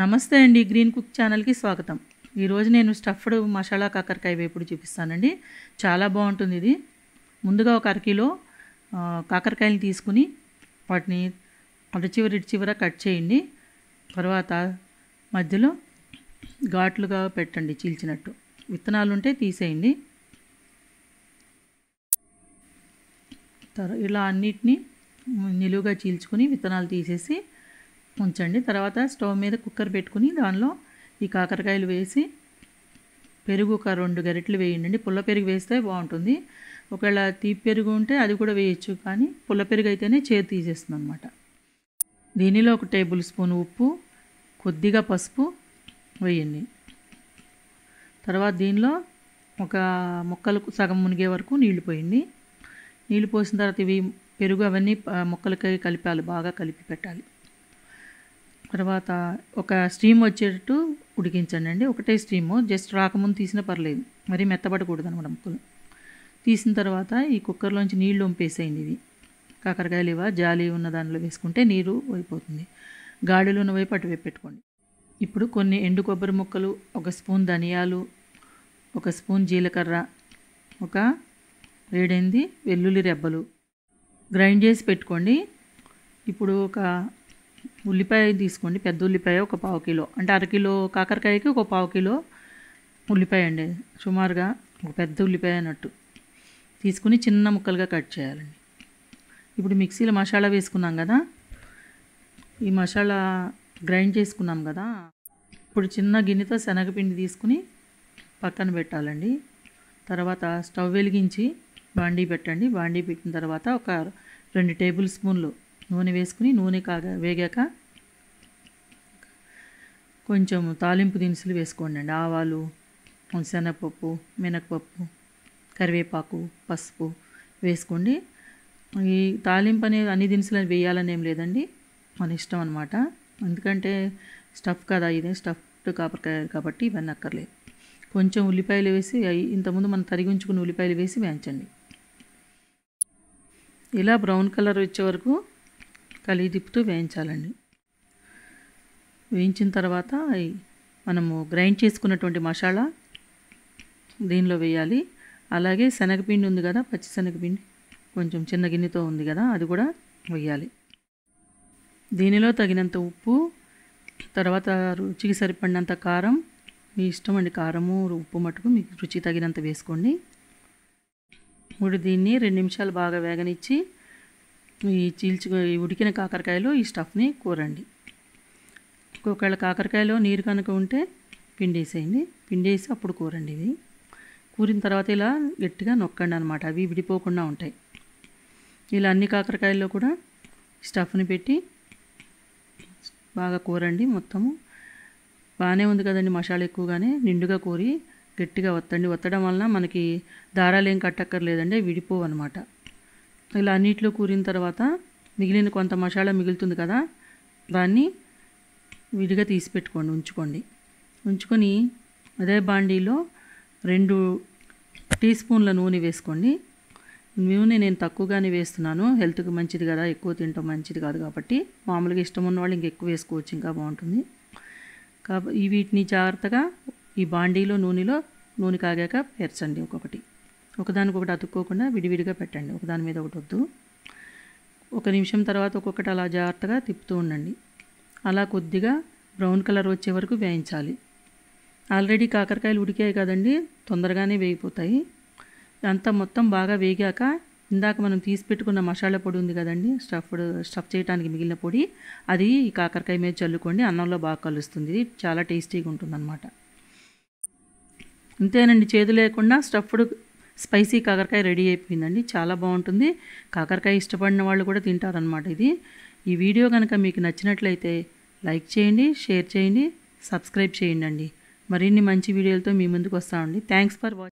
నమస్తే అండి green cook ఛానల్కి స్వాగతం ఈరోజు నేను స్టఫ్డ్ మసాలా కాకరకాయ వేపుడు చూపిస్తానండి చాలా బాగుంటుంది ఇది ముందుగా ఒక అరకిలో కాకరకాయలు తీసుకుని వాటిని ఇటు చివర కట్ చేయండి తర్వాత మధ్యలో ఘాట్లుగా పెట్టండి చీల్చినట్టు విత్తనాలు ఉంటే తీసేయండి ఇలా అన్నిటినీ నిలువుగా చీల్చుకుని విత్తనాలు తీసేసి ఉంచండి తర్వాత స్టవ్ మీద కుక్కర్ పెట్టుకుని దానిలో ఈ కాకరకాయలు వేసి పెరుగు ఒక రెండు గరిటెలు వేయండి పుల్ల పెరుగు వేస్తే బాగుంటుంది ఒకవేళ తీపి పెరుగు ఉంటే అది కూడా వేయచ్చు కానీ పుల్ల పెరుగు అయితేనే చేరు తీసేస్తుంది అనమాట దీనిలో ఒక టేబుల్ స్పూన్ ఉప్పు కొద్దిగా పసుపు వేయండి తర్వాత దీనిలో ఒక మొక్కలకు సగం మునిగే వరకు నీళ్లు పోయింది నీళ్లు పోసిన తర్వాత ఇవి పెరుగు అవన్నీ మొక్కలకి కలిపాలి బాగా కలిపి పెట్టాలి తర్వాత ఒక స్టీమ్ వచ్చేటట్టు ఉడికించండి అండి ఒకటే స్టీము జస్ట్ రాకముందు తీసినా పర్లేదు మరీ మెత్తబడకూడదు అనమాట ముక్కలు తీసిన తర్వాత ఈ కుక్కర్లోంచి నీళ్ళు వంపేసేయండి ఇది కాకరకాయలు ఇవ్వ జాలి ఉన్న దానిలో వేసుకుంటే నీరు అయిపోతుంది గాడిలో ఉన్న వైపు అటువైపు పెట్టుకోండి ఇప్పుడు కొన్ని ఎండు కొబ్బరి ముక్కలు ఒక స్పూన్ ధనియాలు ఒక స్పూన్ జీలకర్ర ఒక వేడైంది వెల్లుల్లి రెబ్బలు గ్రైండ్ చేసి పెట్టుకోండి ఇప్పుడు ఒక ఉల్లిపాయ తీసుకోండి పెద్ద ఉల్లిపాయ ఒక పావు కిలో అంటే అరకిలో కాకరకాయకి ఒక పావు కిలో ఉల్లిపాయ అండి సుమారుగా ఒక పెద్ద ఉల్లిపాయ అన్నట్టు తీసుకుని చిన్న ముక్కలుగా కట్ చేయాలండి ఇప్పుడు మిక్సీలో మసాలా వేసుకున్నాం కదా ఈ మసాలా గ్రైండ్ చేసుకున్నాం కదా ఇప్పుడు చిన్న గిన్నెతో శనగపిండి తీసుకుని పక్కన పెట్టాలండి తర్వాత స్టవ్ వెలిగించి బాండీ పెట్టండి బాండీ పెట్టిన తర్వాత ఒక రెండు టేబుల్ స్పూన్లు నూనె వేసుకుని నూనె కాగా వేగాక కొంచెం తాలింపు దినుసులు వేసుకోండి ఆవాలు శనగపప్పు మినపప్పు కరివేపాకు పసుపు వేసుకోండి ఈ తాలింపు అనేది అన్ని దినుసులు వేయాలని ఏం లేదండి మన ఇష్టం అనమాట ఎందుకంటే స్టఫ్ కదా ఇదే స్టఫ్డ్ కాపరకాయ కాబట్టి ఇవన్నీ అక్కర్లేదు కొంచెం ఉల్లిపాయలు వేసి ఇంతకుముందు మనం తరిగి ఉంచుకున్న ఉల్లిపాయలు వేసి వేయించండి ఇలా బ్రౌన్ కలర్ వచ్చే వరకు కలిగి తిప్పుతూ వేయించాలండి వేయించిన తర్వాత మనము గ్రైండ్ చేసుకున్నటువంటి మసాలా దీనిలో వేయాలి అలాగే శనగపిండి ఉంది కదా పచ్చి శనగపిండి కొంచెం చిన్న గిన్నెతో ఉంది కదా అది కూడా వేయాలి దీనిలో తగినంత ఉప్పు తర్వాత రుచికి సరిపడినంత కారం మీ ఇష్టం అండి కారము ఉప్పు మటుకు మీకు రుచి తగినంత వేసుకోండి ఇప్పుడు దీన్ని రెండు నిమిషాలు బాగా వేగనిచ్చి ఈ చీల్చు ఈ ఉడికిన కాకరకాయలో ఈ స్టఫ్ని కూరండి ఒకవేళ కాకరకాయలో నీరు కనుక ఉంటే పిండేసేయండి పిండేసి అప్పుడు కూరండి ఇవి కూరిన తర్వాత ఇలా గట్టిగా నొక్కండి అనమాట అవి విడిపోకుండా ఉంటాయి ఇలా అన్ని కాకరకాయల్లో కూడా స్టఫ్ని పెట్టి బాగా కూరండి మొత్తము బాగానే ఉంది కదండి మసాలా ఎక్కువగానే నిండుగా కూరి గట్టిగా వత్తండి వత్తడం వలన మనకి దారాలు ఏం కట్టక్కర్లేదండి విడిపోవు అనమాట ఇలా అన్నిట్లో కూరిన తర్వాత మిగిలిన కొంత మసాలా మిగులుతుంది కదా దాన్ని విడిగా తీసి పెట్టుకోండి ఉంచుకోండి ఉంచుకొని అదే బాండీలో రెండు టీ స్పూన్ల నూనె వేసుకోండి నూనె నేను తక్కువగానే వేస్తున్నాను హెల్త్కి మంచిది కదా ఎక్కువ తింటాం మంచిది కాదు కాబట్టి మామూలుగా ఇష్టం ఉన్న వాళ్ళు ఇంకెక్కువ వేసుకోవచ్చు ఇంకా బాగుంటుంది కాబట్టి వీటిని జాగ్రత్తగా ఈ బాండీలో నూనెలో నూనె కాగాక పేర్చండి ఒక్కొక్కటి ఒకదానికొకటి అతుక్కోకుండా విడివిడిగా పెట్టండి ఒకదాని మీద ఒకటి వద్దు ఒక నిమిషం తర్వాత ఒక్కొక్కటి అలా జాగ్రత్తగా తిప్పుతూ ఉండండి అలా కొద్దిగా బ్రౌన్ కలర్ వచ్చే వరకు వేయించాలి ఆల్రెడీ కాకరకాయలు ఉడికాయి కదండి తొందరగానే వేగిపోతాయి అంతా మొత్తం బాగా వేగాక ఇందాక మనం తీసి పెట్టుకున్న మసాలా పొడి ఉంది కదండి స్టఫ్డ్ స్టఫ్ చేయడానికి మిగిలిన పొడి అది ఈ కాకరకాయ మీద చల్లుకోండి అన్నంలో బాగా కలుస్తుంది చాలా టేస్టీగా ఉంటుందన్నమాట అంతేనండి చేదు లేకుండా స్టఫ్డ్ స్పైసీ కాకరకాయ రెడీ అయిపోయిందండి చాలా బాగుంటుంది కాకరకాయ ఇష్టపడిన వాళ్ళు కూడా తింటారనమాట ఇది ఈ వీడియో కనుక మీకు నచ్చినట్లయితే లైక్ చేయండి షేర్ చేయండి సబ్స్క్రైబ్ చేయండి మరిన్ని మంచి వీడియోలతో మీ ముందుకు వస్తామండి థ్యాంక్స్ ఫర్ వాచింగ్